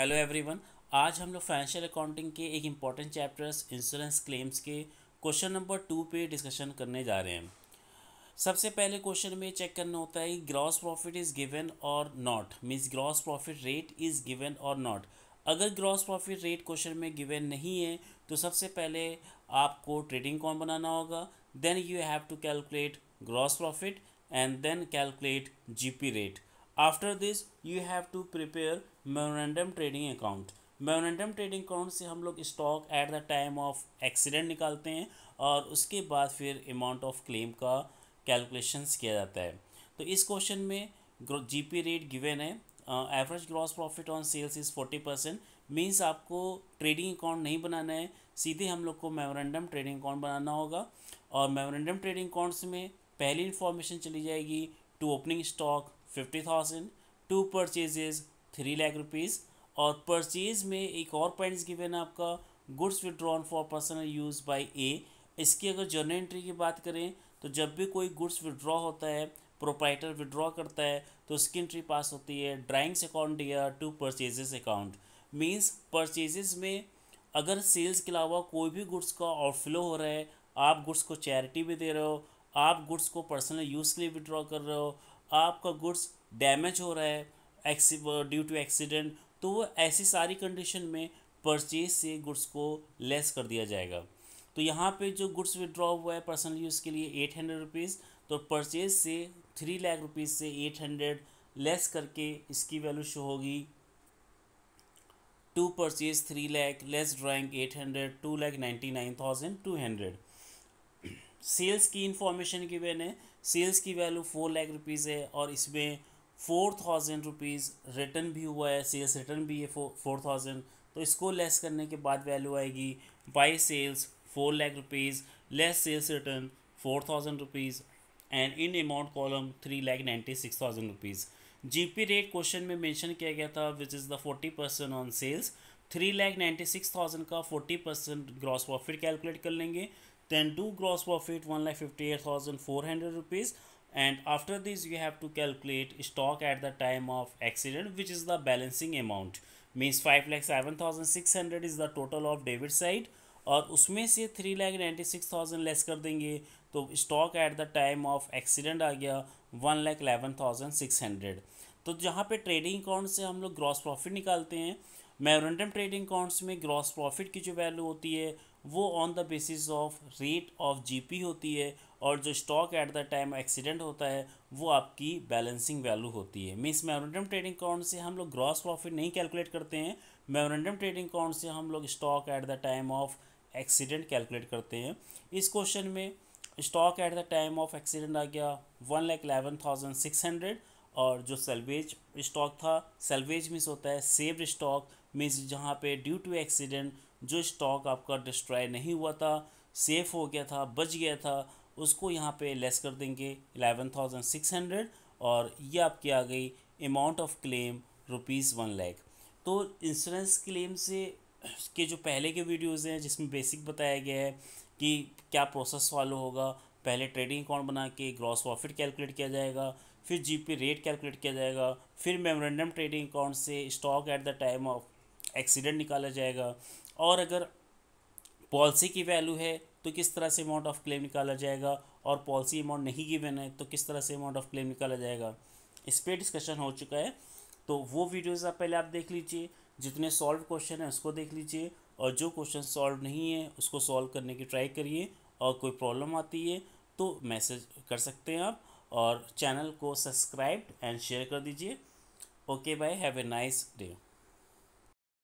hello everyone आज हम लोग फाइनेंशियल अकाउंटिंग के एक इम्पॉर्टेंट चैप्टर्स इंश्योरेंस क्लेम्स के क्वेश्चन नंबर टू पे डिस्कशन करने जा रहे हैं सबसे पहले क्वेश्चन में चेक करना होता है ग्रॉस प्रॉफिट इज़ गिवन और not means gross profit rate is given और नॉट अगर ग्रॉस प्रॉफिट रेट क्वेश्चन में गिवन नहीं है तो सबसे पहले आपको ट्रेडिंग कॉम बनाना होगा then you have to calculate gross profit and then calculate GP rate after this you have to prepare memorandum trading account memorandum trading account से हम लोग stock at the time of accident निकालते हैं और उसके बाद फिर अमाउंट ऑफ क्लेम का कैलकुलेशंस किया जाता है तो इस क्वेश्चन में जी पी रेट गिवेन है average gross profit on sales is forty percent means आपको ट्रेडिंग अकाउंट नहीं बनाना है सीधे हम लोग को मेमोरेंडम ट्रेडिंग अकाउंट बनाना होगा और मेमोरेंडम ट्रेडिंग अकाउंट्स में पहली इन्फॉर्मेशन चली जाएगी to opening stock fifty thousand to purchases three lakh rupees और परचेज में एक और पॉइंट गिवेन है आपका goods withdrawn for personal use by a इसकी अगर जर्नल एंट्री की बात करें तो जब भी कोई गुड्स विड्रॉ होता है प्रोप्राइटर विड्रॉ करता है तो उसकी एंट्री पास होती है ड्राइंग्स अकाउंट या to purchases account means purchases में अगर सेल्स के अलावा कोई भी गुड्स का आउटफ्लो हो रहा है आप गुड्स को चैरिटी भी दे रहे हो आप गुड्स को पर्सनल यूज़ के लिए विड्रॉ कर रहे हो आपका गुड्स डैमेज हो रहा है ड्यू टू एक्सीडेंट तो वो ऐसी सारी कंडीशन में परचेज से गुड्स को लेस कर दिया जाएगा तो यहाँ पे जो गुड्स विड्रॉ हुआ है पर्सनल यूज़ के लिए एट हंड्रेड रुपीज़ तो परचेज से थ्री लाख रुपीज़ से एट हंड्रेड लेस करके इसकी वैल्यू शो होगी to purchase three lakh less drawing eight hundred two lakh ninety nine thousand two hundred sales की इंफॉर्मेशन की मैंने सेल्स की वैल्यू फोर लाख रुपीज़ है और इसमें फोर थाउजेंड रुपीज़ रिटर्न भी हुआ है सेल्स रिटर्न भी है फोर थाउजेंड तो इसको लेस करने के बाद वैल्यू आएगी by sales four lakh rupees less sales return four thousand rupees and in amount column three lakh ninety six thousand rupees G P rate question में मैंशन किया गया था which is the forty percent on sales three lakh ninety six thousand का forty percent gross profit calculate कर लेंगे then do gross profit 1,58,400 rupees and after this you have to calculate stock at the time of accident which is the balancing amount means five lakh seven thousand six hundred is the total of debit side और उसमें से three lakh ninety six thousand less कर देंगे तो stock at the time of accident आ गया one lakh eleven thousand six hundred तो जहाँ पे ट्रेडिंग अकाउंट से हम लोग ग्रॉस प्रॉफिट निकालते हैं मेमोरेंडम ट्रेडिंग अकाउंट्स में ग्रॉस प्रॉफिट की जो वैल्यू होती है वो on the basis of rate of GP होती है और जो stock at the time accident होता है वो आपकी बैलेंसिंग वैल्यू होती है मीन्स मेमोरेंडम ट्रेडिंग अकाउंट से हम लोग ग्रॉस प्रॉफिट नहीं कैलकुलेट करते हैं मेमोरेंडम ट्रेडिंग अकाउंट से हम लोग stock at the time of accident calculate करते हैं इस क्वेश्चन में stock at the time of accident आ गया one lakh eleven thousand six hundred और जो सेल्वेज स्टॉक था सेल्वेज मिस होता है सेव्ड स्टॉक मीन्स जहाँ पे ड्यू टू एक्सीडेंट जो स्टॉक आपका डिस्ट्रॉय नहीं हुआ था सेफ़ हो गया था बच गया था उसको यहाँ पे लेस कर देंगे एलेवन थाउजेंड सिक्स हंड्रेड और ये आपकी आ गई amount of claim rupees one lakh तो इंश्योरेंस क्लेम से के जो पहले के वीडियोज़ हैं जिसमें बेसिक बताया गया है कि क्या प्रोसेस फॉलो होगा पहले ट्रेडिंग अकाउंट बना के ग्रॉस प्रॉफिट कैलकुलेट किया जाएगा फिर जीपी रेट कैलकुलेट किया जाएगा फिर मेमोरेंडम ट्रेडिंग अकाउंट से stock at the time of accident निकाला जाएगा और अगर पॉलिसी की वैल्यू है तो किस तरह से अमाउंट ऑफ क्लेम निकाला जाएगा और पॉलिसी अमाउंट नहीं गिवन है तो किस तरह से अमाउंट ऑफ क्लेम निकाला जाएगा इस पर डिस्कशन हो चुका है तो वो वीडियोज़ आप पहले आप देख लीजिए जितने सॉल्व क्वेश्चन हैं उसको देख लीजिए और जो क्वेश्चन सॉल्व नहीं है उसको सॉल्व करने की ट्राई करिए और कोई प्रॉब्लम आती है तो मैसेज कर सकते हैं आप और चैनल को सब्सक्राइब एंड शेयर कर दीजिए okay bye have a nice day